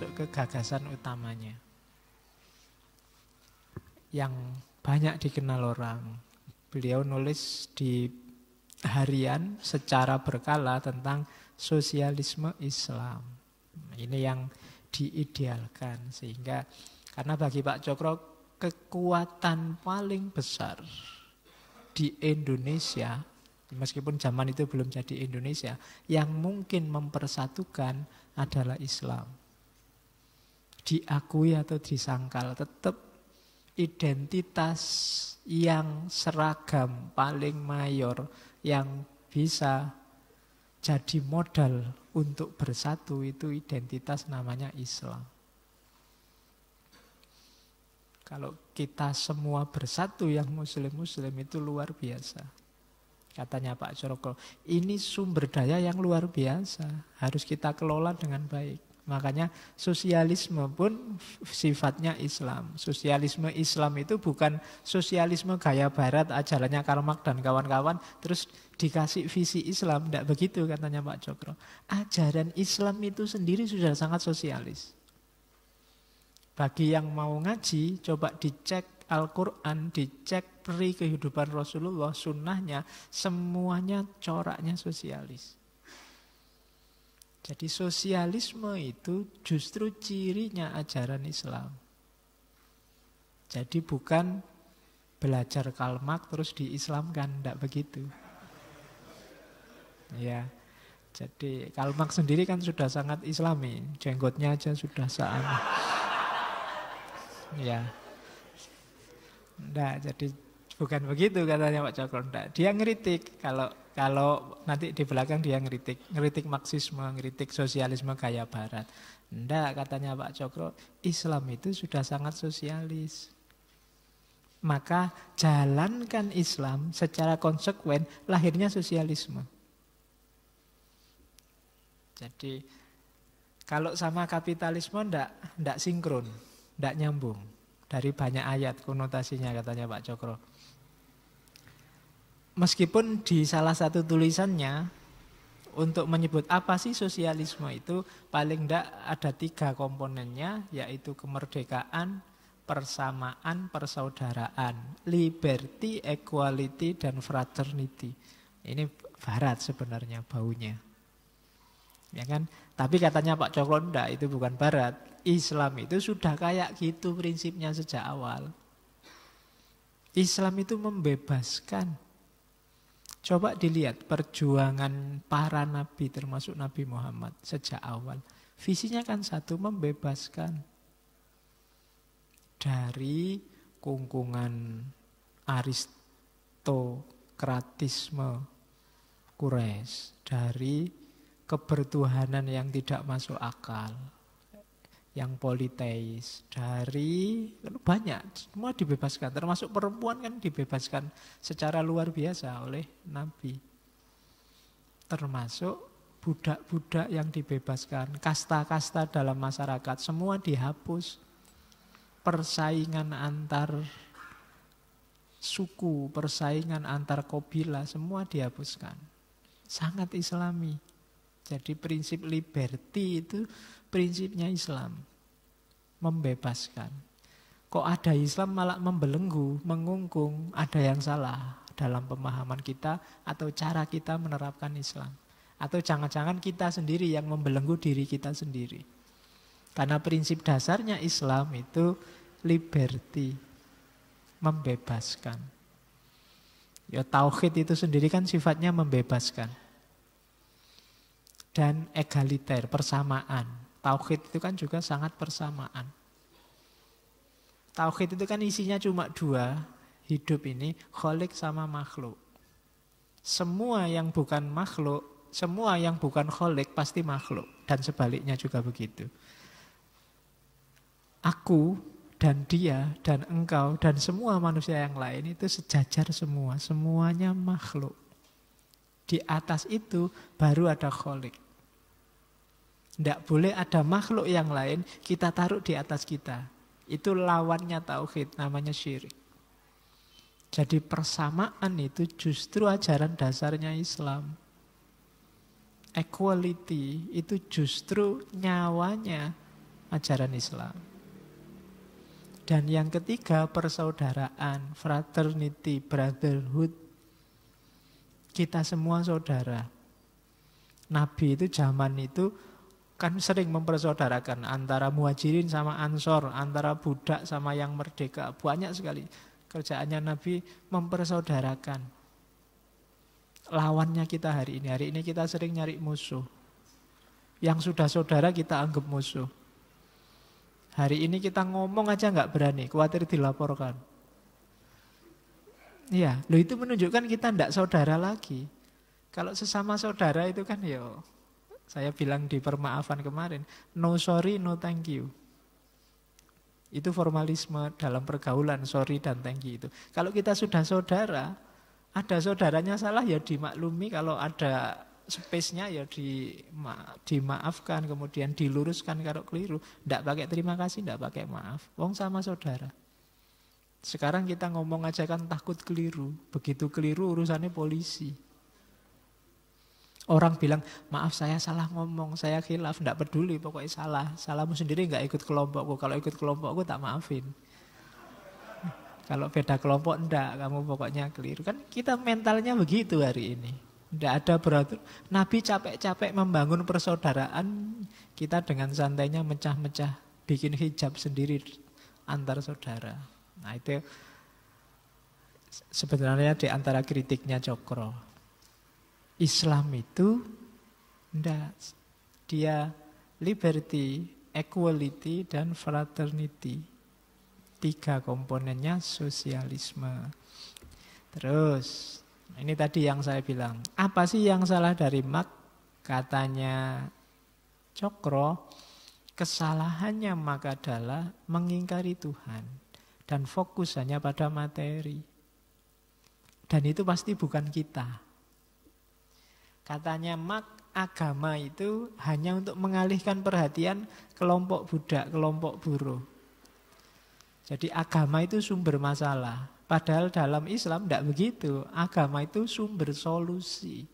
masuk ke gagasan utamanya. Yang banyak dikenal orang. Beliau nulis di harian secara berkala tentang sosialisme Islam. Ini yang diidealkan sehingga karena bagi Pak Cokro kekuatan paling besar di Indonesia meskipun zaman itu belum jadi Indonesia yang mungkin mempersatukan adalah Islam diakui atau disangkal tetap identitas yang seragam paling mayor yang bisa jadi modal untuk bersatu itu identitas namanya Islam. Kalau kita semua bersatu yang muslim-muslim itu luar biasa. Katanya Pak Jorokol, ini sumber daya yang luar biasa, harus kita kelola dengan baik. Makanya sosialisme pun sifatnya Islam. Sosialisme Islam itu bukan sosialisme gaya barat ajarannya Karl Marx dan kawan-kawan terus dikasih visi Islam, tidak begitu katanya Pak Cokro. Ajaran Islam itu sendiri sudah sangat sosialis. Bagi yang mau ngaji, coba dicek Al-Quran, dicek peri kehidupan Rasulullah, sunnahnya, semuanya coraknya sosialis. Jadi sosialisme itu justru cirinya ajaran Islam. Jadi bukan belajar kalmak terus diislamkan, tidak begitu. Ya, jadi kalmak sendiri kan sudah sangat islami, jenggotnya aja sudah sangat. ya, tidak. jadi Bukan begitu katanya Pak Cokro. Nggak. Dia ngeritik kalau kalau nanti di belakang dia ngeritik, ngeritik Marxisme, ngeritik sosialisme kayak barat. Enggak katanya Pak Cokro, Islam itu sudah sangat sosialis. Maka jalankan Islam secara konsekuen, lahirnya sosialisme. Jadi kalau sama kapitalisme ndak ndak sinkron, ndak nyambung. Dari banyak ayat konotasinya katanya Pak Cokro meskipun di salah satu tulisannya untuk menyebut apa sih sosialisme itu paling tidak ada tiga komponennya yaitu kemerdekaan, persamaan, persaudaraan, liberty, equality, dan fraternity. Ini barat sebenarnya baunya. Ya kan? Tapi katanya Pak Joko itu bukan barat. Islam itu sudah kayak gitu prinsipnya sejak awal. Islam itu membebaskan Coba dilihat perjuangan para nabi termasuk Nabi Muhammad sejak awal. Visinya kan satu, membebaskan dari kungkungan aristokratisme Quraisy, dari kebertuhanan yang tidak masuk akal, yang politeis dari banyak semua dibebaskan termasuk perempuan kan dibebaskan secara luar biasa oleh nabi termasuk budak-budak yang dibebaskan kasta-kasta dalam masyarakat semua dihapus persaingan antar suku persaingan antar kabilah semua dihapuskan sangat islami jadi prinsip liberty itu prinsipnya Islam. Membebaskan. Kok ada Islam malah membelenggu, mengungkung, ada yang salah dalam pemahaman kita atau cara kita menerapkan Islam. Atau jangan-jangan kita sendiri yang membelenggu diri kita sendiri. Karena prinsip dasarnya Islam itu liberty, membebaskan. Ya tauhid itu sendiri kan sifatnya membebaskan. Dan egaliter, persamaan. Tauhid itu kan juga sangat persamaan. Tauhid itu kan isinya cuma dua, hidup ini, kholik sama makhluk. Semua yang bukan makhluk, semua yang bukan kholik pasti makhluk. Dan sebaliknya juga begitu. Aku dan dia dan engkau dan semua manusia yang lain itu sejajar semua. Semuanya makhluk. Di atas itu baru ada kholik. Tidak boleh ada makhluk yang lain kita taruh di atas kita. Itu lawannya tauhid, namanya syirik. Jadi persamaan itu justru ajaran dasarnya Islam. Equality itu justru nyawanya ajaran Islam. Dan yang ketiga persaudaraan, fraternity, brotherhood. Kita semua saudara. Nabi itu zaman itu Kan sering mempersaudarakan antara muhajirin sama ansor, antara budak sama yang merdeka. Banyak sekali kerjaannya Nabi mempersaudarakan. Lawannya kita hari ini. Hari ini kita sering nyari musuh. Yang sudah saudara kita anggap musuh. Hari ini kita ngomong aja nggak berani, khawatir dilaporkan. Iya, lo itu menunjukkan kita ndak saudara lagi. Kalau sesama saudara itu kan yo saya bilang di permaafan kemarin, no sorry, no thank you. Itu formalisme dalam pergaulan, sorry dan thank you itu. Kalau kita sudah saudara, ada saudaranya salah ya dimaklumi, kalau ada space-nya ya di, maafkan dimaafkan, kemudian diluruskan kalau keliru. Tidak pakai terima kasih, tidak pakai maaf. Wong sama saudara. Sekarang kita ngomong aja kan takut keliru. Begitu keliru urusannya polisi. Orang bilang, maaf saya salah ngomong, saya khilaf, tidak peduli, pokoknya salah. Salahmu sendiri nggak ikut kelompokku, kalau ikut kelompokku tak maafin. Kalau beda kelompok enggak, kamu pokoknya keliru. Kan kita mentalnya begitu hari ini. Tidak ada beratur. Nabi capek-capek membangun persaudaraan. Kita dengan santainya mecah-mecah. Bikin hijab sendiri antar saudara. Nah itu sebenarnya di antara kritiknya Cokro. Islam itu ndak dia liberty, equality dan fraternity. Tiga komponennya sosialisme. Terus ini tadi yang saya bilang, apa sih yang salah dari Mak Katanya Cokro, kesalahannya Mark adalah mengingkari Tuhan dan fokus hanya pada materi. Dan itu pasti bukan kita. Katanya mak agama itu hanya untuk mengalihkan perhatian kelompok budak, kelompok buruh. Jadi agama itu sumber masalah. Padahal dalam Islam tidak begitu. Agama itu sumber solusi.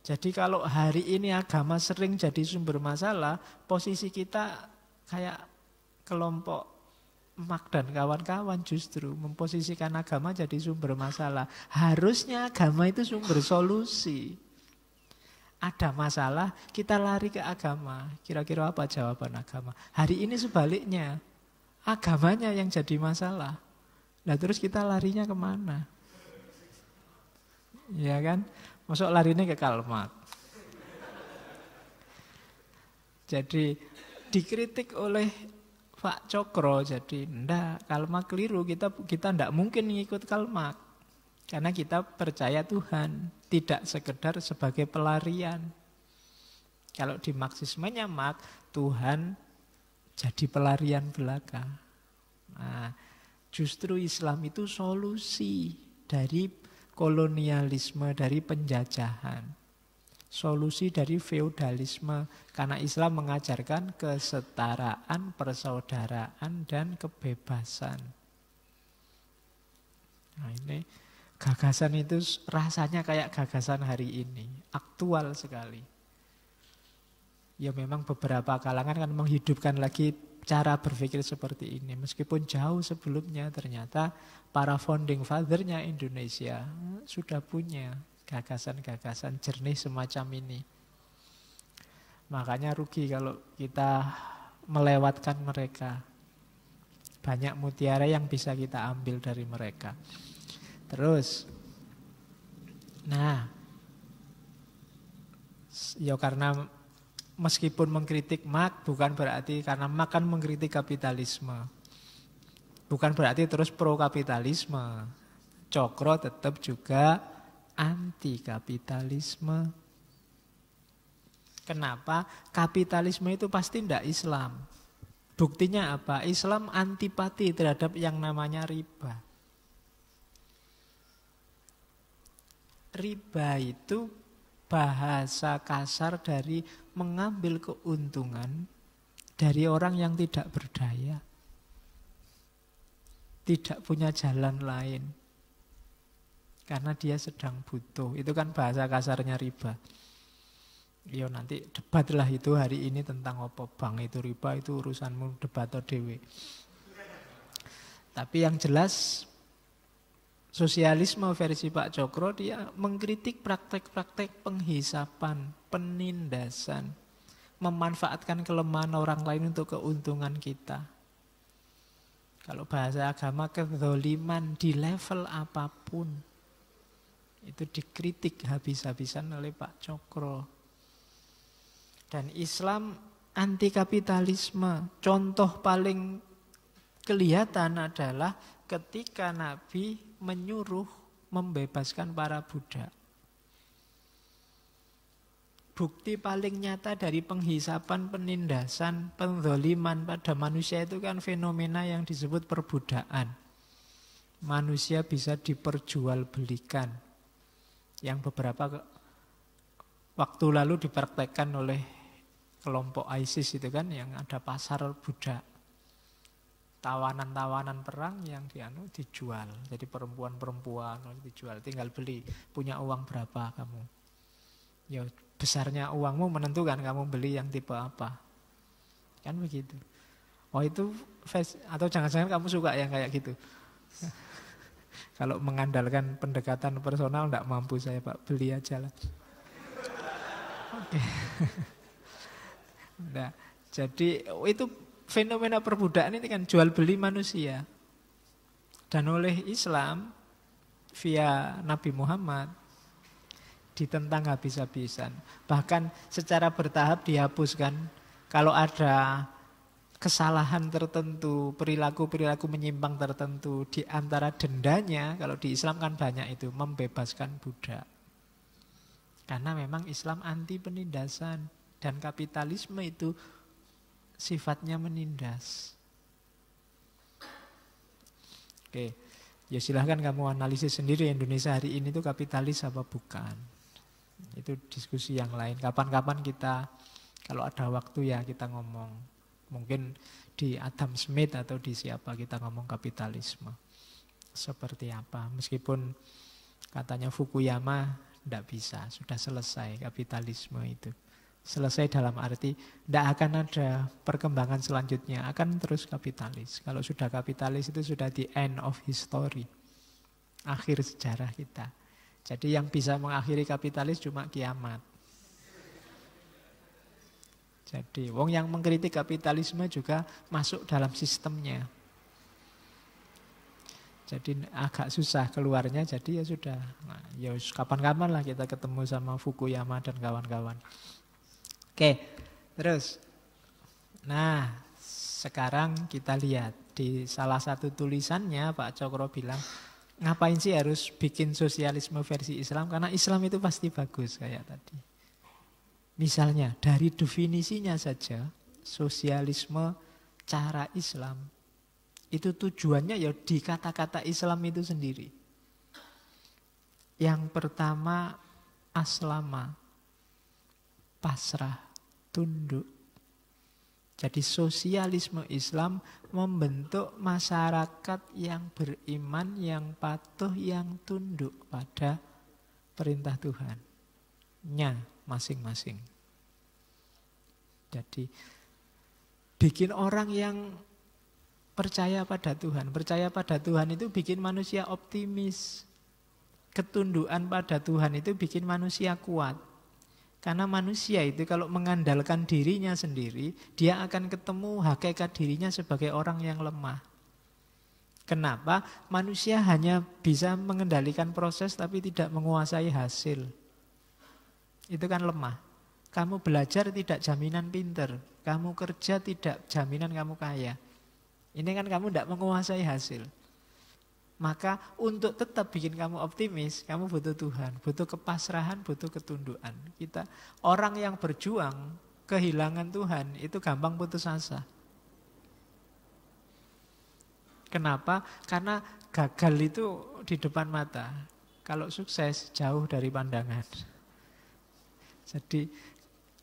Jadi kalau hari ini agama sering jadi sumber masalah, posisi kita kayak kelompok Mak dan kawan-kawan justru memposisikan agama jadi sumber masalah. Harusnya agama itu sumber solusi. Ada masalah, kita lari ke agama. Kira-kira apa jawaban agama? Hari ini sebaliknya, agamanya yang jadi masalah. Nah terus kita larinya kemana? Ya kan? Masuk larinya ke kalmat. Jadi dikritik oleh Pak Cokro. Jadi ndak, Kalma keliru. Kita kita ndak mungkin ngikut Kalma. Karena kita percaya Tuhan, tidak sekedar sebagai pelarian. Kalau di Marxismenya Marx, Tuhan jadi pelarian belaka. Nah, justru Islam itu solusi dari kolonialisme, dari penjajahan solusi dari feodalisme karena Islam mengajarkan kesetaraan, persaudaraan dan kebebasan. Nah, ini gagasan itu rasanya kayak gagasan hari ini, aktual sekali. Ya memang beberapa kalangan kan menghidupkan lagi cara berpikir seperti ini meskipun jauh sebelumnya ternyata para founding fathernya Indonesia eh, sudah punya gagasan-gagasan jernih semacam ini. Makanya rugi kalau kita melewatkan mereka. Banyak mutiara yang bisa kita ambil dari mereka. Terus, nah, ya karena meskipun mengkritik Mark, bukan berarti karena makan kan mengkritik kapitalisme. Bukan berarti terus pro kapitalisme. Cokro tetap juga anti kapitalisme. Kenapa? Kapitalisme itu pasti tidak Islam. Buktinya apa? Islam antipati terhadap yang namanya riba. Riba itu bahasa kasar dari mengambil keuntungan dari orang yang tidak berdaya, tidak punya jalan lain. Karena dia sedang butuh. Itu kan bahasa kasarnya riba. yo nanti debatlah itu hari ini tentang apa bank itu riba itu urusanmu debat atau dewe. Tapi yang jelas sosialisme versi Pak jokro dia mengkritik praktek-praktek penghisapan, penindasan, memanfaatkan kelemahan orang lain untuk keuntungan kita. Kalau bahasa agama kezoliman di level apapun. Itu dikritik habis-habisan oleh Pak Cokro. Dan Islam anti kapitalisme. Contoh paling kelihatan adalah ketika Nabi menyuruh membebaskan para budak. Bukti paling nyata dari penghisapan, penindasan, penzoliman pada manusia itu kan fenomena yang disebut perbudakan. Manusia bisa diperjualbelikan, yang beberapa waktu lalu dipraktekkan oleh kelompok ISIS itu kan yang ada pasar budak tawanan-tawanan perang yang dianu dijual jadi perempuan-perempuan dijual tinggal beli punya uang berapa kamu ya besarnya uangmu menentukan kamu beli yang tipe apa kan begitu oh itu face atau jangan-jangan kamu suka yang kayak gitu kalau mengandalkan pendekatan personal tidak mampu saya Pak, beli aja lah. Oke. nah, jadi oh, itu fenomena perbudakan ini kan jual beli manusia. Dan oleh Islam via Nabi Muhammad ditentang habis-habisan. Bahkan secara bertahap dihapuskan. Kalau ada kesalahan tertentu, perilaku-perilaku menyimpang tertentu di antara dendanya kalau di Islam kan banyak itu membebaskan budak. Karena memang Islam anti penindasan dan kapitalisme itu sifatnya menindas. Oke. Ya silahkan kamu analisis sendiri Indonesia hari ini itu kapitalis apa bukan. Itu diskusi yang lain. Kapan-kapan kita kalau ada waktu ya kita ngomong Mungkin di Adam Smith atau di siapa kita ngomong kapitalisme. Seperti apa. Meskipun katanya Fukuyama tidak bisa, sudah selesai kapitalisme itu. Selesai dalam arti tidak akan ada perkembangan selanjutnya, akan terus kapitalis. Kalau sudah kapitalis itu sudah di end of history, akhir sejarah kita. Jadi yang bisa mengakhiri kapitalis cuma kiamat. Jadi wong yang mengkritik kapitalisme juga masuk dalam sistemnya. Jadi agak susah keluarnya, jadi ya sudah. Nah, ya kapan-kapan lah kita ketemu sama Fukuyama dan kawan-kawan. Oke, terus. Nah, sekarang kita lihat di salah satu tulisannya Pak Cokro bilang, ngapain sih harus bikin sosialisme versi Islam? Karena Islam itu pasti bagus kayak tadi. Misalnya dari definisinya saja, sosialisme cara Islam itu tujuannya ya di kata-kata Islam itu sendiri. Yang pertama aslama, pasrah, tunduk. Jadi sosialisme Islam membentuk masyarakat yang beriman, yang patuh, yang tunduk pada perintah Tuhan. Nyah masing-masing. Jadi bikin orang yang percaya pada Tuhan, percaya pada Tuhan itu bikin manusia optimis. Ketundukan pada Tuhan itu bikin manusia kuat. Karena manusia itu kalau mengandalkan dirinya sendiri, dia akan ketemu hakikat dirinya sebagai orang yang lemah. Kenapa? Manusia hanya bisa mengendalikan proses tapi tidak menguasai hasil itu kan lemah. Kamu belajar tidak jaminan pinter, kamu kerja tidak jaminan kamu kaya. Ini kan kamu tidak menguasai hasil. Maka untuk tetap bikin kamu optimis, kamu butuh Tuhan, butuh kepasrahan, butuh ketundukan. Kita orang yang berjuang kehilangan Tuhan itu gampang putus asa. Kenapa? Karena gagal itu di depan mata. Kalau sukses jauh dari pandangan. Jadi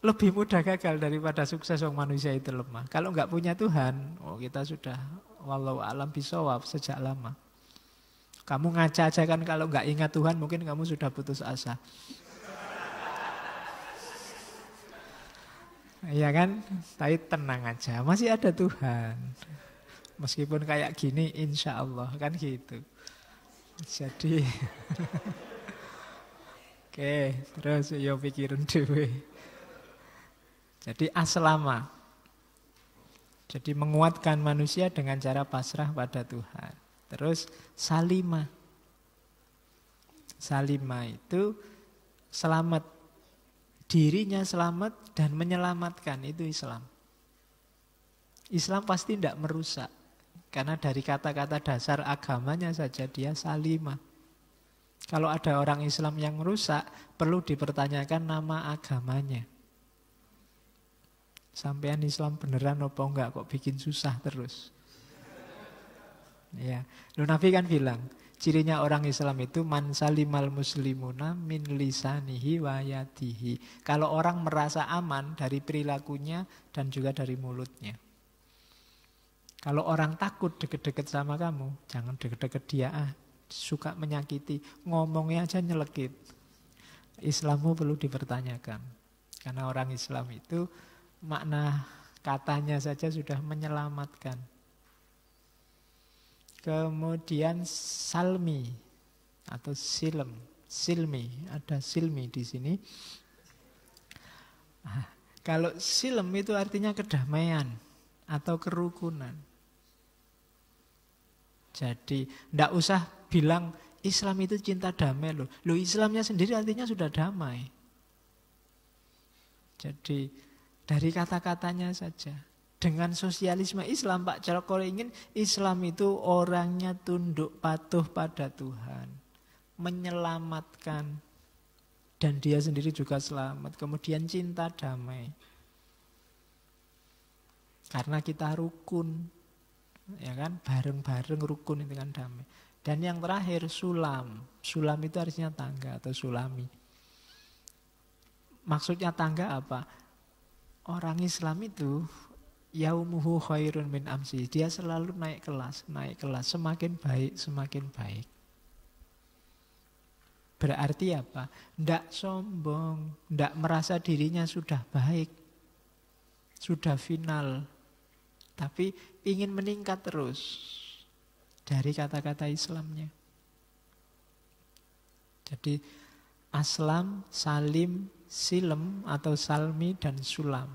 lebih mudah gagal daripada sukses orang manusia itu lemah. Kalau nggak punya Tuhan, oh kita sudah walau alam bisawab sejak lama. Kamu ngaca aja kan kalau nggak ingat Tuhan mungkin kamu sudah putus asa. Iya kan? Tapi tenang aja, masih ada Tuhan. Meskipun kayak gini, insya Allah kan gitu. Jadi Oke, terus ya pikirin dewe. Jadi aslama. Jadi menguatkan manusia dengan cara pasrah pada Tuhan. Terus salima. Salima itu selamat. Dirinya selamat dan menyelamatkan itu Islam. Islam pasti tidak merusak. Karena dari kata-kata dasar agamanya saja dia salimah. Kalau ada orang Islam yang rusak, perlu dipertanyakan nama agamanya. Sampean Islam beneran apa enggak kok bikin susah terus. Ya, Lu Nabi kan bilang, cirinya orang Islam itu man salimal muslimuna min lisanihi wa yadihi. Kalau orang merasa aman dari perilakunya dan juga dari mulutnya. Kalau orang takut deket-deket sama kamu, jangan deket-deket dia ah suka menyakiti, ngomongnya aja nyelekit. Islammu perlu dipertanyakan. Karena orang Islam itu makna katanya saja sudah menyelamatkan. Kemudian salmi atau silm, silmi, ada silmi di sini. Ah, kalau silm itu artinya kedamaian atau kerukunan. Jadi tidak usah bilang Islam itu cinta damai loh. lo Islamnya sendiri artinya sudah damai. Jadi dari kata-katanya saja. Dengan sosialisme Islam Pak Jarko ingin Islam itu orangnya tunduk patuh pada Tuhan. Menyelamatkan. Dan dia sendiri juga selamat. Kemudian cinta damai. Karena kita rukun. Ya kan? Bareng-bareng rukun itu kan damai. Dan yang terakhir sulam. Sulam itu artinya tangga atau sulami. Maksudnya tangga apa? Orang Islam itu yaumuhu khairun min amsi. Dia selalu naik kelas, naik kelas. Semakin baik, semakin baik. Berarti apa? Tidak sombong, tidak merasa dirinya sudah baik, sudah final. Tapi ingin meningkat terus dari kata-kata Islamnya. Jadi aslam, salim, silem atau salmi dan sulam.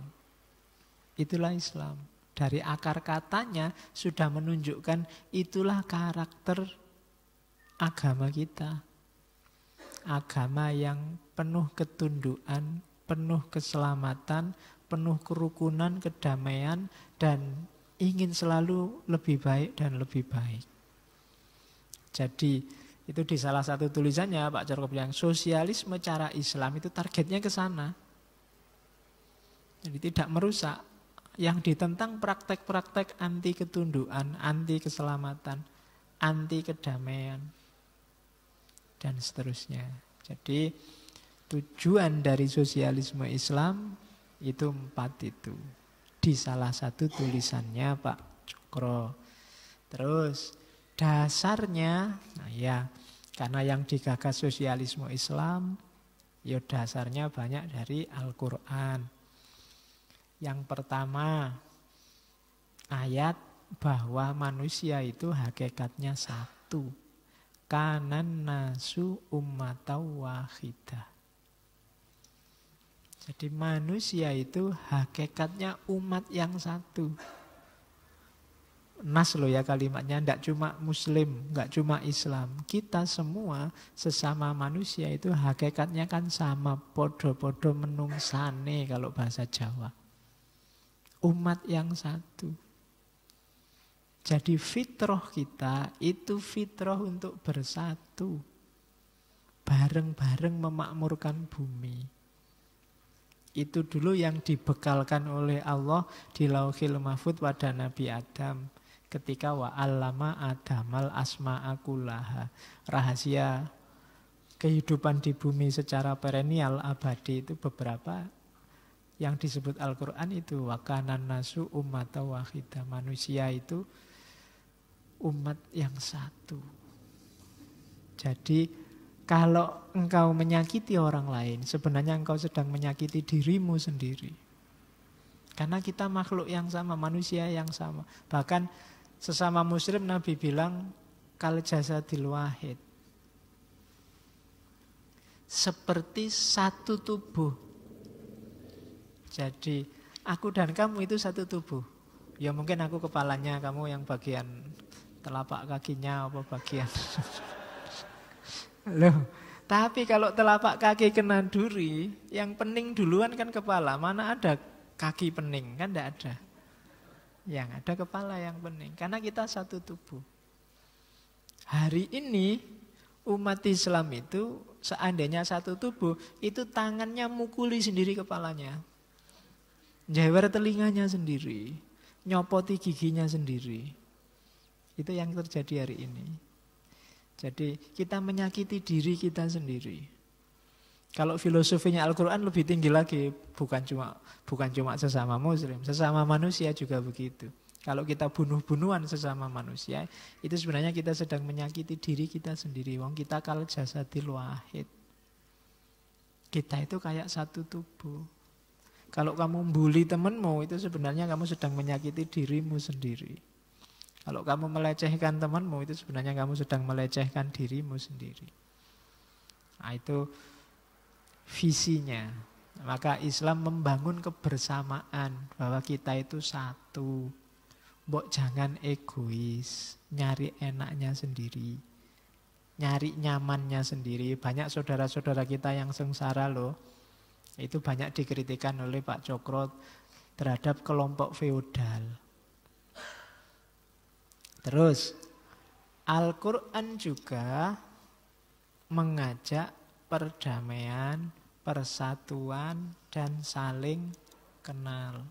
Itulah Islam. Dari akar katanya sudah menunjukkan itulah karakter agama kita. Agama yang penuh ketundukan, penuh keselamatan, penuh kerukunan, kedamaian, dan ingin selalu lebih baik dan lebih baik. Jadi itu di salah satu tulisannya Pak Jarko bilang sosialisme cara Islam itu targetnya ke sana. Jadi tidak merusak. Yang ditentang praktek-praktek anti ketunduan, anti keselamatan, anti kedamaian, dan seterusnya. Jadi tujuan dari sosialisme Islam itu empat itu. Di salah satu tulisannya Pak Cokro. Terus Dasarnya, nah ya karena yang digagas sosialisme Islam, ya dasarnya banyak dari Al-Quran. Yang pertama, ayat bahwa manusia itu hakikatnya satu. Kanan nasu ummatau wahidah. Jadi manusia itu hakikatnya umat yang satu nas lo ya kalimatnya, tidak cuma muslim, nggak cuma Islam. Kita semua sesama manusia itu hakikatnya kan sama, podo-podo menungsane kalau bahasa Jawa. Umat yang satu. Jadi fitroh kita itu fitroh untuk bersatu. Bareng-bareng memakmurkan bumi. Itu dulu yang dibekalkan oleh Allah di lauhil mahfud pada Nabi Adam ketika wa alama adamal asma akulaha Rahasia kehidupan di bumi secara perennial abadi itu beberapa yang disebut Al-Quran itu wakanan nasu umat wahida manusia itu umat yang satu jadi kalau engkau menyakiti orang lain sebenarnya engkau sedang menyakiti dirimu sendiri karena kita makhluk yang sama manusia yang sama bahkan sesama muslim Nabi bilang kal jasa wahid. Seperti satu tubuh. Jadi aku dan kamu itu satu tubuh. Ya mungkin aku kepalanya, kamu yang bagian telapak kakinya apa bagian. Loh, tapi kalau telapak kaki kena duri, yang pening duluan kan kepala. Mana ada kaki pening? Kan tidak ada yang ada kepala yang bening. Karena kita satu tubuh. Hari ini umat Islam itu seandainya satu tubuh, itu tangannya mukuli sendiri kepalanya. Jewer telinganya sendiri, nyopoti giginya sendiri. Itu yang terjadi hari ini. Jadi kita menyakiti diri kita sendiri. Kalau filosofinya Al-Quran lebih tinggi lagi, bukan cuma bukan cuma sesama muslim, sesama manusia juga begitu. Kalau kita bunuh-bunuhan sesama manusia, itu sebenarnya kita sedang menyakiti diri kita sendiri. Wong kita kalau jasa wahid. Kita itu kayak satu tubuh. Kalau kamu bully temanmu, itu sebenarnya kamu sedang menyakiti dirimu sendiri. Kalau kamu melecehkan temanmu, itu sebenarnya kamu sedang melecehkan dirimu sendiri. Nah, itu visinya. Maka Islam membangun kebersamaan bahwa kita itu satu. Mbok jangan egois, nyari enaknya sendiri. Nyari nyamannya sendiri. Banyak saudara-saudara kita yang sengsara loh. Itu banyak dikritikan oleh Pak Cokro terhadap kelompok feodal. Terus Al-Quran juga mengajak perdamaian, persatuan, dan saling kenal.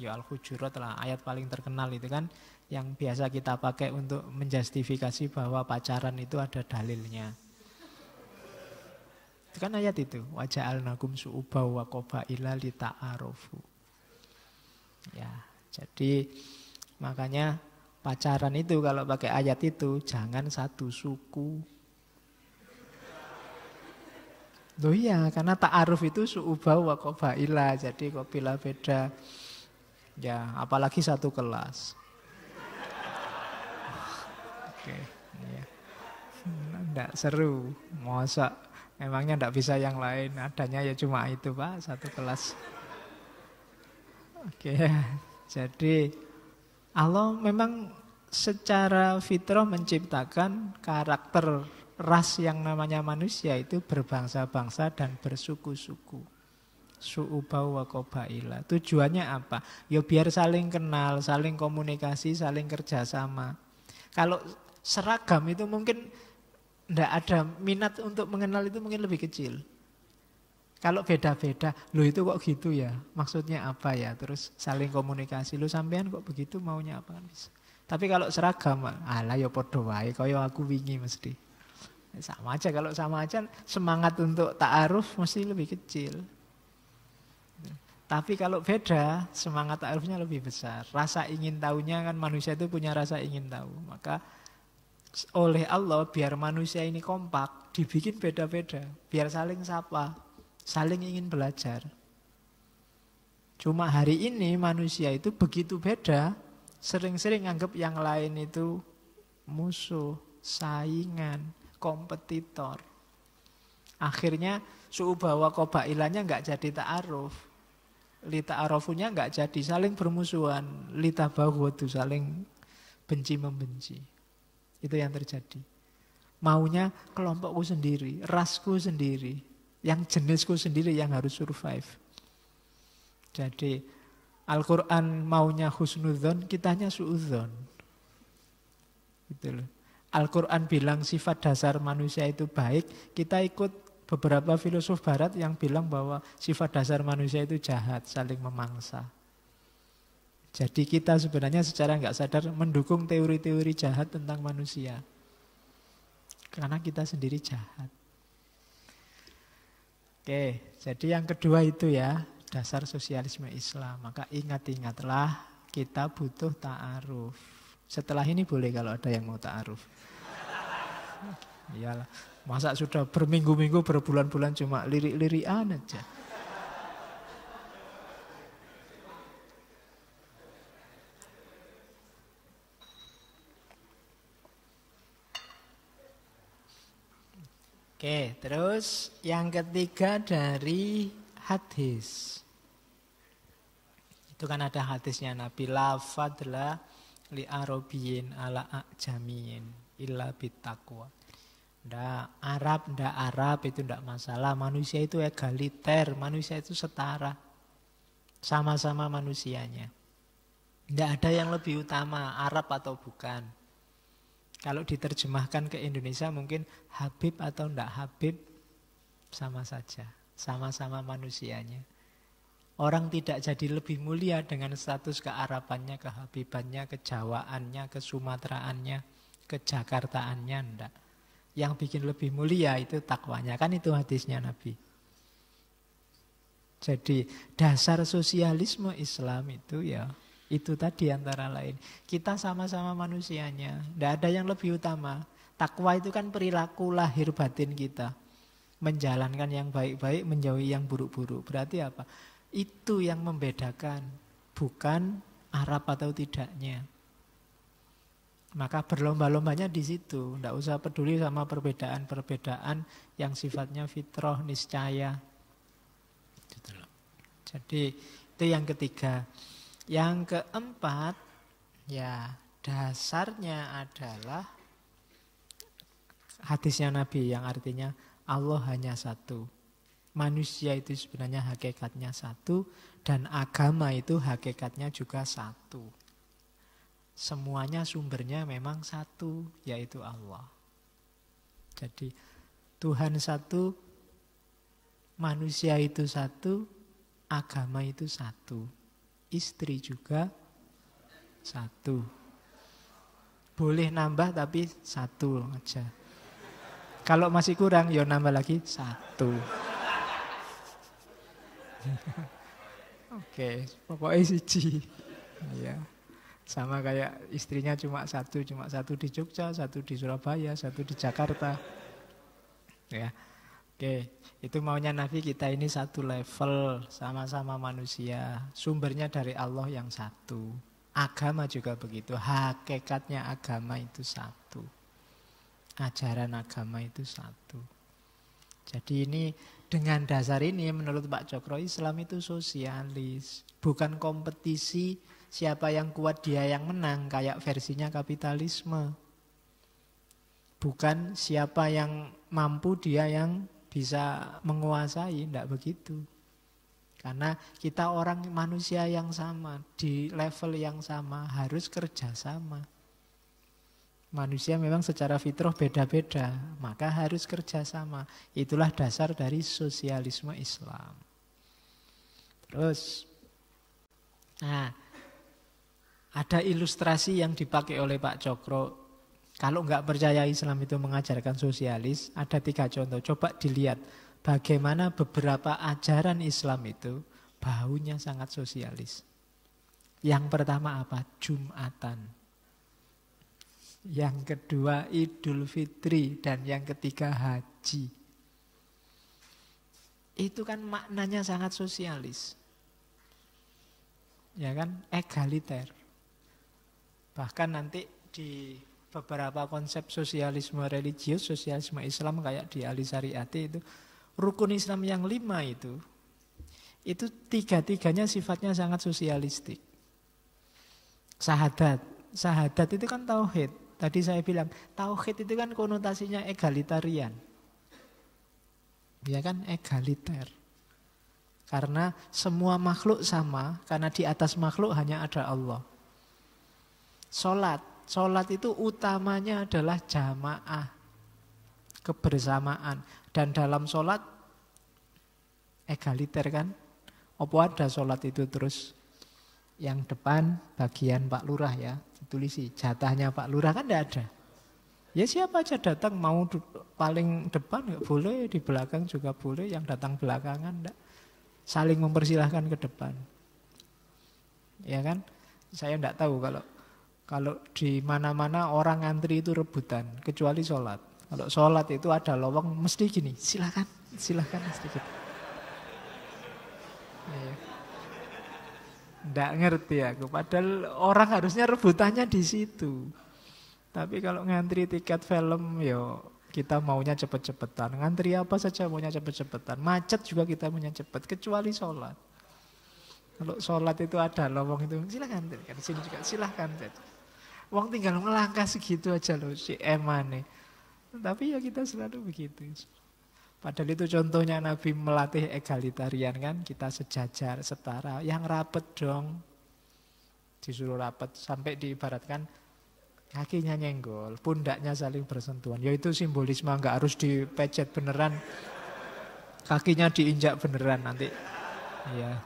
Ya Al-Hujurat lah ayat paling terkenal itu kan yang biasa kita pakai untuk menjustifikasi bahwa pacaran itu ada dalilnya. Itu kan ayat itu. Wajah al-nakum su'ubaw wa li lita'arufu. Ya, jadi makanya pacaran itu kalau pakai ayat itu jangan satu suku Loh iya, karena ta'aruf itu su'ubah wa kobaila, jadi bila beda. Ya, apalagi satu kelas. Oke, okay, ya. Nggak seru, masa emangnya enggak bisa yang lain, adanya ya cuma itu Pak, satu kelas. Oke, okay, jadi Allah memang secara fitrah menciptakan karakter ras yang namanya manusia itu berbangsa-bangsa dan bersuku-suku. Su'ubau wa kobaila. Tujuannya apa? Ya biar saling kenal, saling komunikasi, saling kerjasama. Kalau seragam itu mungkin ndak ada minat untuk mengenal itu mungkin lebih kecil. Kalau beda-beda, lo itu kok gitu ya? Maksudnya apa ya? Terus saling komunikasi, lo sampean kok begitu maunya apa kan bisa. Tapi kalau seragam, ala ya podo wae, kaya aku wingi mesti. Sama aja kalau sama aja semangat untuk ta'aruf mesti lebih kecil. Tapi kalau beda, semangat ta'arufnya lebih besar. Rasa ingin tahunya kan manusia itu punya rasa ingin tahu. Maka oleh Allah biar manusia ini kompak, dibikin beda-beda. Biar saling sapa, saling ingin belajar. Cuma hari ini manusia itu begitu beda, sering-sering anggap yang lain itu musuh, saingan, kompetitor. Akhirnya suhu su'ubawa kobailannya nggak jadi ta'aruf. Lita arofunya nggak jadi saling bermusuhan. Lita itu saling benci membenci. Itu yang terjadi. Maunya kelompokku sendiri, rasku sendiri, yang jenisku sendiri yang harus survive. Jadi Al-Quran maunya husnuzon kitanya suudzon. Gitu loh. Al-Quran bilang sifat dasar manusia itu baik, kita ikut beberapa filosof barat yang bilang bahwa sifat dasar manusia itu jahat, saling memangsa. Jadi kita sebenarnya secara nggak sadar mendukung teori-teori jahat tentang manusia. Karena kita sendiri jahat. Oke, jadi yang kedua itu ya, dasar sosialisme Islam. Maka ingat-ingatlah kita butuh ta'aruf. Setelah ini boleh kalau ada yang mau ta'aruf. Iyalah, masa sudah berminggu-minggu, berbulan-bulan cuma lirik-lirikan aja. Oke, terus yang ketiga dari hadis. Itu kan ada hadisnya Nabi, Lafadlah li arobiyin ala ajamiyin illa bitakwa. Ndak Arab, ndak Arab itu ndak masalah. Manusia itu egaliter, manusia itu setara. Sama-sama manusianya. Ndak ada yang lebih utama, Arab atau bukan. Kalau diterjemahkan ke Indonesia mungkin Habib atau ndak Habib sama saja. Sama-sama manusianya. Orang tidak jadi lebih mulia dengan status kearapannya, kehabibannya, kejawaannya, kesumatraannya, kejakartaannya, enggak. Yang bikin lebih mulia itu takwanya, kan itu hadisnya Nabi. Jadi dasar sosialisme Islam itu ya itu tadi antara lain. Kita sama-sama manusianya. Tidak ada yang lebih utama. Takwa itu kan perilaku lahir batin kita. Menjalankan yang baik-baik, menjauhi yang buruk-buruk. Berarti apa? Itu yang membedakan, bukan Arab atau tidaknya. Maka berlomba-lombanya di situ, tidak usah peduli sama perbedaan-perbedaan yang sifatnya fitrah, niscaya. Jadi itu yang ketiga. Yang keempat, ya dasarnya adalah hadisnya Nabi yang artinya Allah hanya satu manusia itu sebenarnya hakikatnya satu dan agama itu hakikatnya juga satu. Semuanya sumbernya memang satu, yaitu Allah. Jadi Tuhan satu, manusia itu satu, agama itu satu. Istri juga satu. Boleh nambah tapi satu aja. Kalau masih kurang, ya nambah lagi satu. Oke, okay, pokoknya siji. ya Sama kayak istrinya cuma satu, cuma satu di Jogja, satu di Surabaya, satu di Jakarta. Ya. Oke, itu maunya Nabi kita ini satu level, sama-sama manusia. Sumbernya dari Allah yang satu. Agama juga begitu, hakikatnya agama itu satu. Ajaran agama itu satu. Jadi ini dengan dasar ini menurut Pak Cokro Islam itu sosialis, bukan kompetisi siapa yang kuat dia yang menang kayak versinya kapitalisme. Bukan siapa yang mampu dia yang bisa menguasai, tidak begitu. Karena kita orang manusia yang sama, di level yang sama, harus kerja sama. Manusia memang secara fitrah beda-beda, maka harus kerjasama. Itulah dasar dari sosialisme Islam. Terus, nah, ada ilustrasi yang dipakai oleh Pak Cokro. Kalau nggak percaya Islam itu mengajarkan sosialis, ada tiga contoh. Coba dilihat bagaimana beberapa ajaran Islam itu baunya sangat sosialis. Yang pertama apa? Jumatan. Yang kedua Idul Fitri dan yang ketiga haji. Itu kan maknanya sangat sosialis. Ya kan? Egaliter. Bahkan nanti di beberapa konsep sosialisme religius, sosialisme Islam kayak di Ali Sariati itu rukun Islam yang lima itu itu tiga-tiganya sifatnya sangat sosialistik. Sahadat, sahadat itu kan tauhid. Tadi saya bilang, tauhid itu kan konotasinya egalitarian. Ya kan, egaliter. Karena semua makhluk sama, karena di atas makhluk hanya ada Allah. Solat, solat itu utamanya adalah jamaah, kebersamaan. Dan dalam solat egaliter kan? Apa ada sholat itu terus? Yang depan bagian Pak Lurah ya, ditulisi jatahnya Pak Lurah kan tidak ada. Ya siapa aja datang mau paling depan nggak boleh, di belakang juga boleh, yang datang belakangan enggak. Saling mempersilahkan ke depan. Ya kan? Saya enggak tahu kalau kalau di mana-mana orang antri itu rebutan, kecuali sholat. Kalau sholat itu ada lowong, mesti gini, silakan, silakan, sedikit. Tidak ngerti aku. Padahal orang harusnya rebutannya di situ. Tapi kalau ngantri tiket film, yo kita maunya cepet-cepetan. Ngantri apa saja maunya cepet-cepetan. Macet juga kita maunya cepet, kecuali sholat. Kalau sholat itu ada lowong itu, silahkan kan sini juga silahkan. Wong tinggal melangkah segitu aja loh si Emane. Tapi ya kita selalu begitu. Padahal itu contohnya Nabi melatih egalitarian kan, kita sejajar, setara, yang rapet dong. Disuruh rapet, sampai diibaratkan kakinya nyenggol, pundaknya saling bersentuhan. Yaitu simbolisme, nggak harus dipecet beneran, kakinya diinjak beneran nanti. Iya.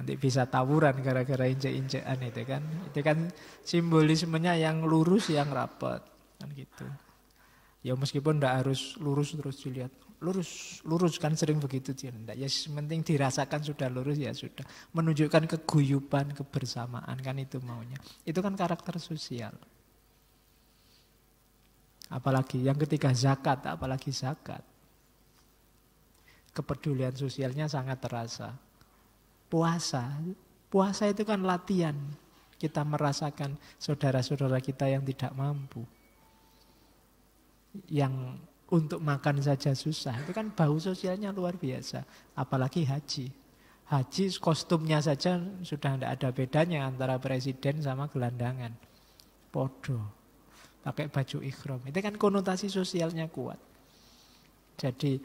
Nanti bisa tawuran gara-gara injek-injekan itu kan. Itu kan simbolismenya yang lurus, yang rapet Kan gitu. Ya meskipun ndak harus lurus terus dilihat lurus, lurus kan sering begitu dia tidak. Ya penting dirasakan sudah lurus ya sudah. Menunjukkan keguyuban, kebersamaan kan itu maunya. Itu kan karakter sosial. Apalagi yang ketiga zakat, apalagi zakat. Kepedulian sosialnya sangat terasa. Puasa, puasa itu kan latihan. Kita merasakan saudara-saudara kita yang tidak mampu. Yang untuk makan saja susah. Itu kan bau sosialnya luar biasa. Apalagi haji. Haji kostumnya saja sudah tidak ada bedanya antara presiden sama gelandangan. Podo. Pakai baju ikhram. Itu kan konotasi sosialnya kuat. Jadi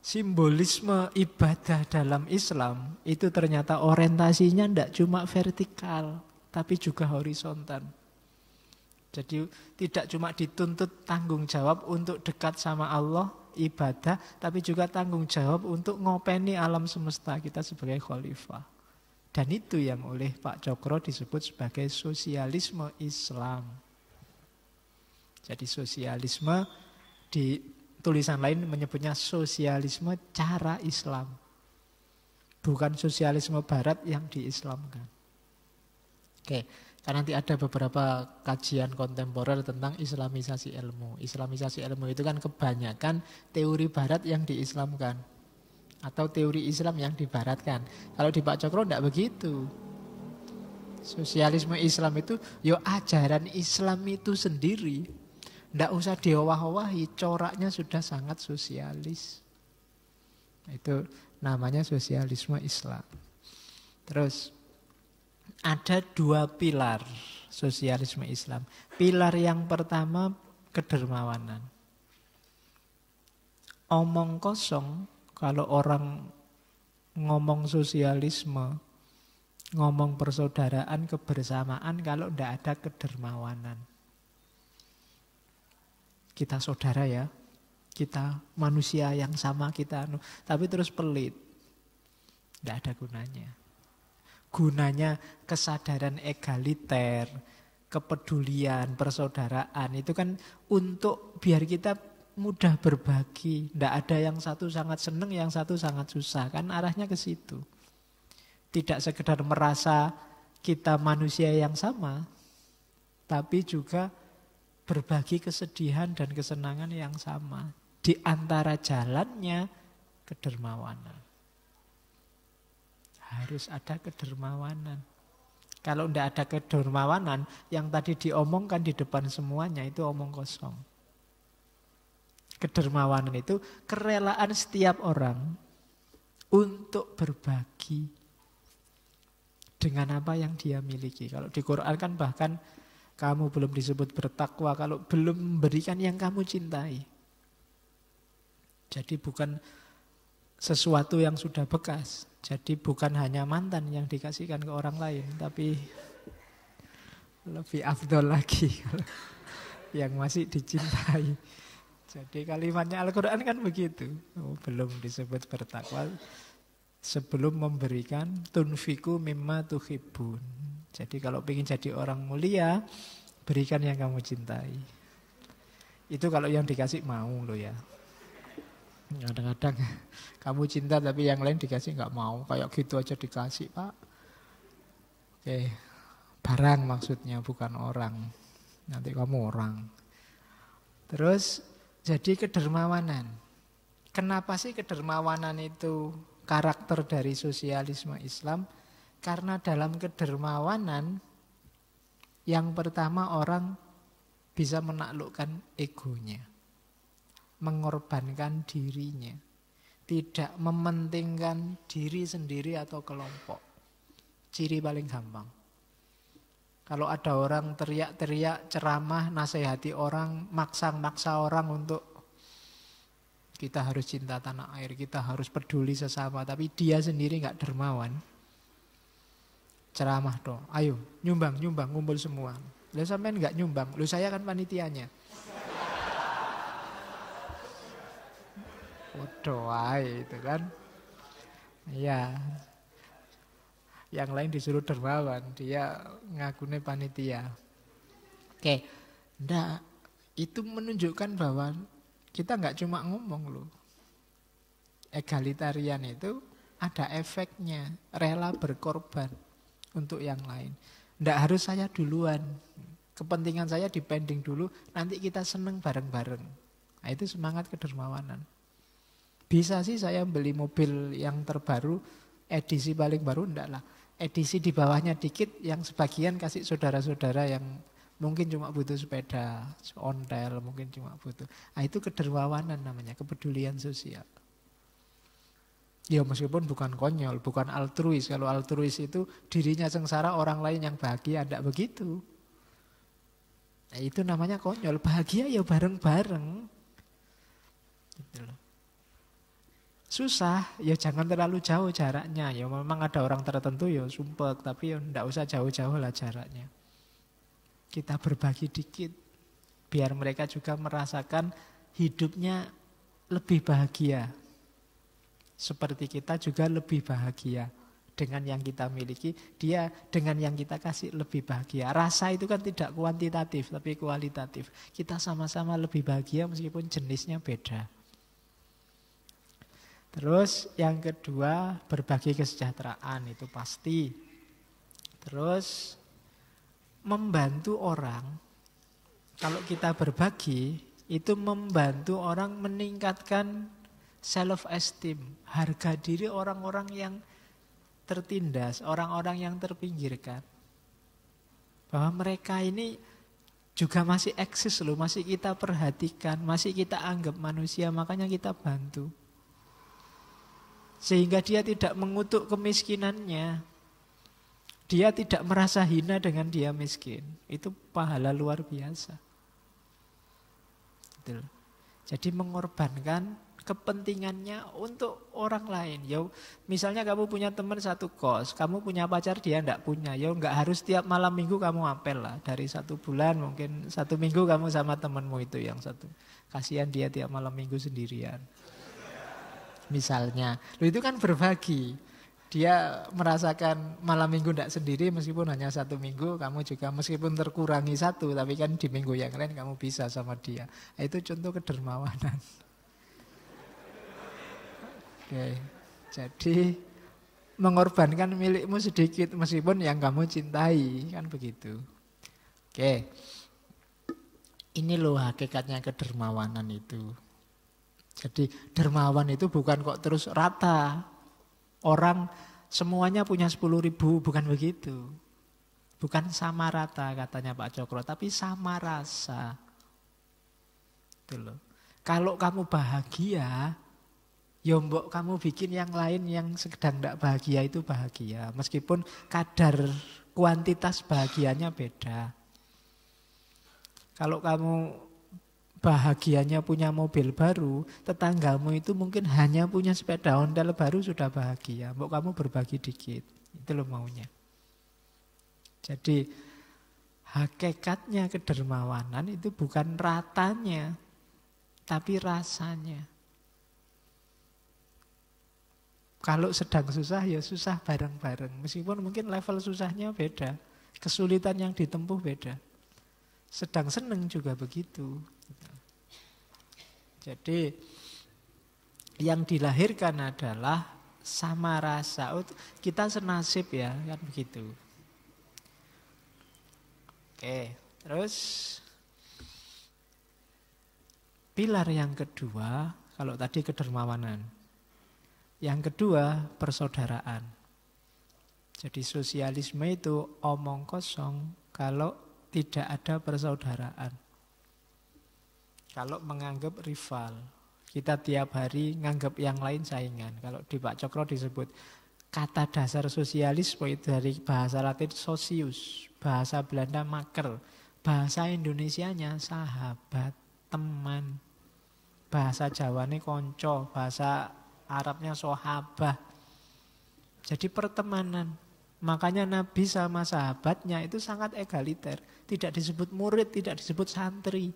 simbolisme ibadah dalam Islam itu ternyata orientasinya tidak cuma vertikal, tapi juga horizontal. Jadi tidak cuma dituntut tanggung jawab untuk dekat sama Allah, ibadah, tapi juga tanggung jawab untuk ngopeni alam semesta kita sebagai khalifah. Dan itu yang oleh Pak Cokro disebut sebagai sosialisme Islam. Jadi sosialisme di tulisan lain menyebutnya sosialisme cara Islam. Bukan sosialisme barat yang diislamkan. Oke. Okay. Karena nanti ada beberapa kajian kontemporer tentang islamisasi ilmu. Islamisasi ilmu itu kan kebanyakan teori barat yang diislamkan. Atau teori Islam yang dibaratkan. Kalau di Pak Cokro tidak begitu. Sosialisme Islam itu, yo ajaran Islam itu sendiri. Tidak usah diowah-owahi, coraknya sudah sangat sosialis. Itu namanya sosialisme Islam. Terus ada dua pilar sosialisme Islam. Pilar yang pertama kedermawanan. Omong kosong kalau orang ngomong sosialisme, ngomong persaudaraan, kebersamaan kalau tidak ada kedermawanan. Kita saudara ya, kita manusia yang sama kita, anu, tapi terus pelit. Tidak ada gunanya gunanya kesadaran egaliter, kepedulian, persaudaraan itu kan untuk biar kita mudah berbagi. Tidak ada yang satu sangat seneng, yang satu sangat susah. Kan arahnya ke situ. Tidak sekedar merasa kita manusia yang sama, tapi juga berbagi kesedihan dan kesenangan yang sama. Di antara jalannya kedermawanan harus ada kedermawanan. Kalau tidak ada kedermawanan, yang tadi diomongkan di depan semuanya itu omong kosong. Kedermawanan itu kerelaan setiap orang untuk berbagi dengan apa yang dia miliki. Kalau di Quran kan bahkan kamu belum disebut bertakwa kalau belum memberikan yang kamu cintai. Jadi bukan sesuatu yang sudah bekas, jadi bukan hanya mantan yang dikasihkan ke orang lain, tapi lebih afdol lagi yang masih dicintai. Jadi kalimatnya Al-Quran kan begitu. Oh, belum disebut bertakwa sebelum memberikan tunfiku mimma tuhibun. Jadi kalau ingin jadi orang mulia, berikan yang kamu cintai. Itu kalau yang dikasih mau loh ya. Kadang-kadang kamu cinta tapi yang lain dikasih nggak mau. Kayak gitu aja dikasih pak. Oke, barang maksudnya bukan orang. Nanti kamu orang. Terus jadi kedermawanan. Kenapa sih kedermawanan itu karakter dari sosialisme Islam? Karena dalam kedermawanan yang pertama orang bisa menaklukkan egonya mengorbankan dirinya. Tidak mementingkan diri sendiri atau kelompok. Ciri paling gampang. Kalau ada orang teriak-teriak, ceramah, nasihati orang, maksa-maksa orang untuk kita harus cinta tanah air, kita harus peduli sesama, tapi dia sendiri nggak dermawan. Ceramah dong, ayo nyumbang, nyumbang, ngumpul semua. Lu sampean nggak nyumbang, lu saya kan panitianya. Waduh, itu kan. Iya. Yang lain disuruh dermawan, dia ngakune panitia. Oke, ndak itu menunjukkan bahwa kita nggak cuma ngomong loh. Egalitarian itu ada efeknya, rela berkorban untuk yang lain. Ndak harus saya duluan. Kepentingan saya dipending dulu, nanti kita seneng bareng-bareng. Nah, itu semangat kedermawanan. Bisa sih saya beli mobil yang terbaru, edisi paling baru enggak lah. Edisi di bawahnya dikit yang sebagian kasih saudara-saudara yang mungkin cuma butuh sepeda, ontel, mungkin cuma butuh. Nah, itu kedermawanan namanya, kepedulian sosial. Ya meskipun bukan konyol, bukan altruis. Kalau altruis itu dirinya sengsara, orang lain yang bahagia, tidak begitu. Nah, itu namanya konyol. Bahagia ya bareng-bareng. Gitu loh susah, ya jangan terlalu jauh jaraknya. Ya memang ada orang tertentu ya sumpek, tapi ya ndak usah jauh-jauh lah jaraknya. Kita berbagi dikit, biar mereka juga merasakan hidupnya lebih bahagia. Seperti kita juga lebih bahagia dengan yang kita miliki, dia dengan yang kita kasih lebih bahagia. Rasa itu kan tidak kuantitatif, tapi kualitatif. Kita sama-sama lebih bahagia meskipun jenisnya beda. Terus yang kedua berbagi kesejahteraan itu pasti. Terus membantu orang. Kalau kita berbagi itu membantu orang meningkatkan self esteem, harga diri orang-orang yang tertindas, orang-orang yang terpinggirkan. Bahwa mereka ini juga masih eksis loh, masih kita perhatikan, masih kita anggap manusia, makanya kita bantu. Sehingga dia tidak mengutuk kemiskinannya. Dia tidak merasa hina dengan dia miskin. Itu pahala luar biasa. Jadi mengorbankan kepentingannya untuk orang lain. Ya, misalnya kamu punya teman satu kos, kamu punya pacar dia tidak punya. Ya nggak harus tiap malam minggu kamu apel lah. Dari satu bulan mungkin satu minggu kamu sama temanmu itu yang satu. Kasihan dia tiap malam minggu sendirian misalnya. Lo itu kan berbagi. Dia merasakan malam minggu tidak sendiri meskipun hanya satu minggu. Kamu juga meskipun terkurangi satu tapi kan di minggu yang lain kamu bisa sama dia. Nah, itu contoh kedermawanan. Oke, jadi mengorbankan milikmu sedikit meskipun yang kamu cintai kan begitu. Oke, ini loh hakikatnya kedermawanan itu. Jadi dermawan itu bukan kok terus rata. Orang semuanya punya 10 ribu, bukan begitu. Bukan sama rata katanya Pak Cokro, tapi sama rasa. Itu loh. Kalau kamu bahagia, ya mbok kamu bikin yang lain yang sedang tidak bahagia itu bahagia. Meskipun kadar kuantitas bahagianya beda. Kalau kamu bahagianya punya mobil baru, tetanggamu itu mungkin hanya punya sepeda ondel baru sudah bahagia. Mau kamu berbagi dikit. Itu lo maunya. Jadi hakikatnya kedermawanan itu bukan ratanya, tapi rasanya. Kalau sedang susah ya susah bareng-bareng. Meskipun mungkin level susahnya beda. Kesulitan yang ditempuh beda. Sedang seneng juga begitu. Jadi yang dilahirkan adalah sama rasa. Oh, kita senasib ya, kan begitu. Oke, terus pilar yang kedua, kalau tadi kedermawanan. Yang kedua, persaudaraan. Jadi sosialisme itu omong kosong kalau tidak ada persaudaraan. Kalau menganggap rival, kita tiap hari nganggap yang lain saingan. Kalau di Pak Cokro disebut kata dasar sosialisme itu dari bahasa Latin socius, bahasa Belanda maker, bahasa Indonesianya sahabat, teman. Bahasa Jawa ini konco, bahasa Arabnya sohabah. Jadi pertemanan. Makanya Nabi sama sahabatnya itu sangat egaliter. Tidak disebut murid, tidak disebut santri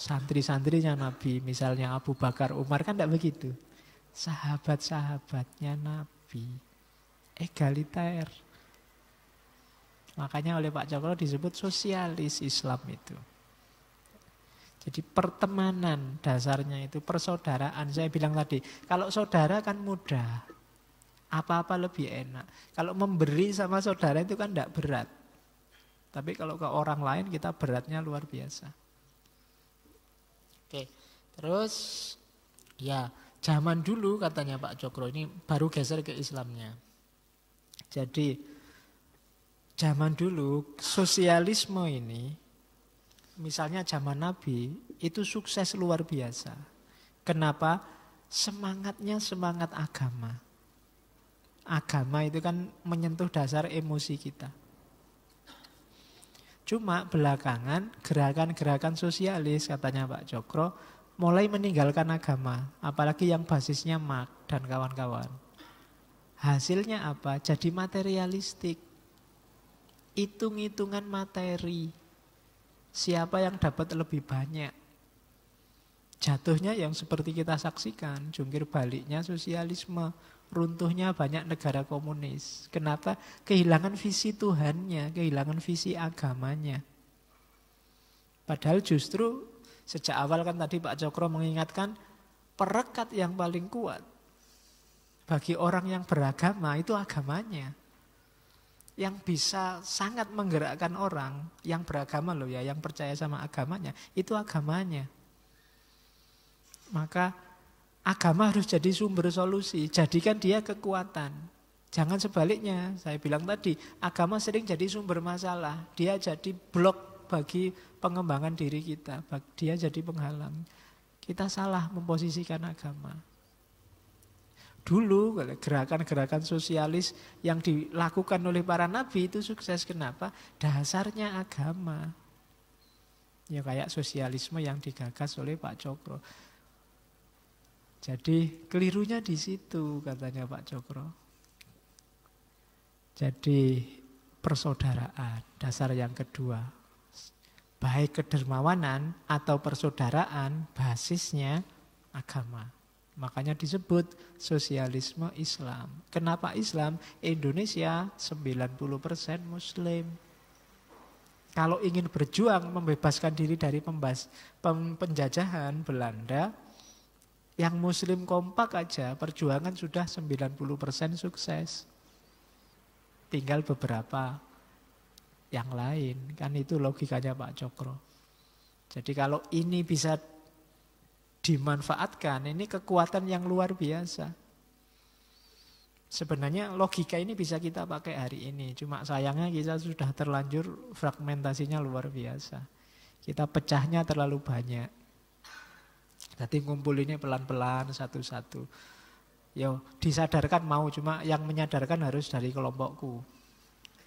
santri-santrinya Nabi, misalnya Abu Bakar, Umar, kan tidak begitu. Sahabat-sahabatnya Nabi, egaliter. Makanya oleh Pak Cokro disebut sosialis Islam itu. Jadi pertemanan dasarnya itu persaudaraan. Saya bilang tadi, kalau saudara kan mudah, apa-apa lebih enak. Kalau memberi sama saudara itu kan tidak berat. Tapi kalau ke orang lain kita beratnya luar biasa. Oke. Terus ya zaman dulu katanya Pak Cokro ini baru geser ke Islamnya. Jadi zaman dulu sosialisme ini misalnya zaman Nabi itu sukses luar biasa. Kenapa? Semangatnya semangat agama. Agama itu kan menyentuh dasar emosi kita. Cuma belakangan gerakan-gerakan sosialis katanya Pak Cokro mulai meninggalkan agama, apalagi yang basisnya Mark dan kawan-kawan. Hasilnya apa? Jadi materialistik. Hitung-hitungan materi. Siapa yang dapat lebih banyak? Jatuhnya yang seperti kita saksikan, jungkir baliknya sosialisme runtuhnya banyak negara komunis. Kenapa? Kehilangan visi Tuhannya, kehilangan visi agamanya. Padahal justru sejak awal kan tadi Pak Cokro mengingatkan perekat yang paling kuat bagi orang yang beragama itu agamanya. Yang bisa sangat menggerakkan orang yang beragama loh ya, yang percaya sama agamanya, itu agamanya. Maka Agama harus jadi sumber solusi, jadikan dia kekuatan. Jangan sebaliknya, saya bilang tadi, agama sering jadi sumber masalah. Dia jadi blok bagi pengembangan diri kita, dia jadi penghalang. Kita salah memposisikan agama. Dulu gerakan-gerakan sosialis yang dilakukan oleh para nabi itu sukses. Kenapa? Dasarnya agama. Ya kayak sosialisme yang digagas oleh Pak Cokro. Jadi kelirunya di situ katanya Pak Cokro. Jadi persaudaraan dasar yang kedua. Baik kedermawanan atau persaudaraan basisnya agama. Makanya disebut sosialisme Islam. Kenapa Islam? Indonesia 90% muslim. Kalau ingin berjuang membebaskan diri dari pembas, penjajahan Belanda, yang muslim kompak aja perjuangan sudah 90% sukses. Tinggal beberapa yang lain. Kan itu logikanya Pak Cokro. Jadi kalau ini bisa dimanfaatkan, ini kekuatan yang luar biasa. Sebenarnya logika ini bisa kita pakai hari ini. Cuma sayangnya kita sudah terlanjur fragmentasinya luar biasa. Kita pecahnya terlalu banyak. Jadi ini pelan-pelan satu-satu. Yo, ya, disadarkan mau cuma yang menyadarkan harus dari kelompokku.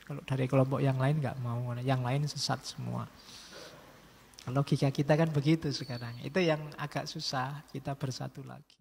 Kalau dari kelompok yang lain nggak mau, yang lain sesat semua. Logika kita kan begitu sekarang. Itu yang agak susah kita bersatu lagi.